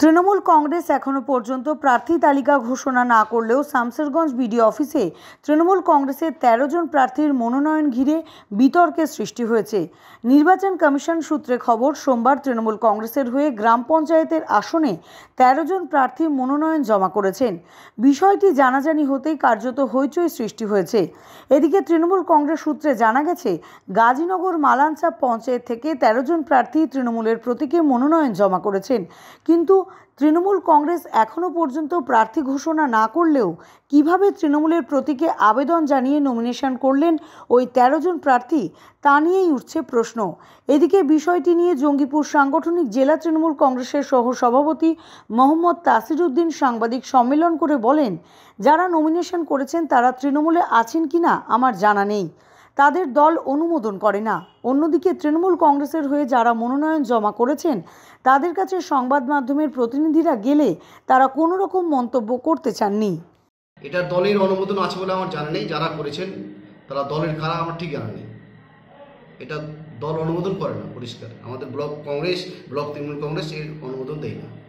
তৃণমূল কংগ্রেস এখনও পর্যন্ত প্রার্থী তালিকা ঘোষণা না করলেও শামসেরগঞ্জ বিডিও অফিসে তৃণমূল কংগ্রেসের ১৩ জন প্রার্থীর মনোনয়ন ঘিরে বিতর্কের সৃষ্টি হয়েছে নির্বাচন কমিশন সূত্রে খবর সোমবার তৃণমূল কংগ্রেসের হয়ে গ্রাম পঞ্চায়েতের আসনে ১৩ জন প্রার্থী মনোনয়ন জমা করেছেন বিষয়টি জানাজানি হতেই কার্যত হইচই সৃষ্টি হয়েছে এদিকে তৃণমূল কংগ্রেস সূত্রে জানা গেছে গাজীনগর মালানচাপ পঞ্চায়েত থেকে ১৩ জন প্রার্থী তৃণমূলের প্রতীকে মনোনয়ন জমা করেছেন কিন্তু তৃণমূল কংগ্রেস এখনও পর্যন্ত প্রার্থী ঘোষণা না করলেও কিভাবে তৃণমূলের প্রতীকে আবেদন জানিয়ে নমিনেশন করলেন ওই ১৩ জন প্রার্থী তা নিয়েই উঠছে প্রশ্ন এদিকে বিষয়টি নিয়ে জঙ্গিপুর সাংগঠনিক জেলা তৃণমূল কংগ্রেসের সহসভাপতি মোহাম্মদ তাসিরুদ্দিন সাংবাদিক সম্মেলন করে বলেন যারা নমিনেশন করেছেন তারা তৃণমূলে আছেন কিনা আমার জানা নেই তাদের দল অনুমোদন করে না অন্যদিকে তৃণমূল কংগ্রেসের হয়ে যারা মনোনয়ন জমা করেছেন তাদের কাছে সংবাদ মাধ্যমের প্রতিনিধিরা গেলে তারা কোনো রকম মন্তব্য করতে চাননি এটা দলের অনুমোদন আছে বলে আমার জানা নেই যারা করেছেন তারা দলের কারা আমার ঠিক জানা নেই এটা দল অনুমোদন করে না পরিষ্কার আমাদের block Congress block Trinamool Congress এর অনুমোদন দেয় না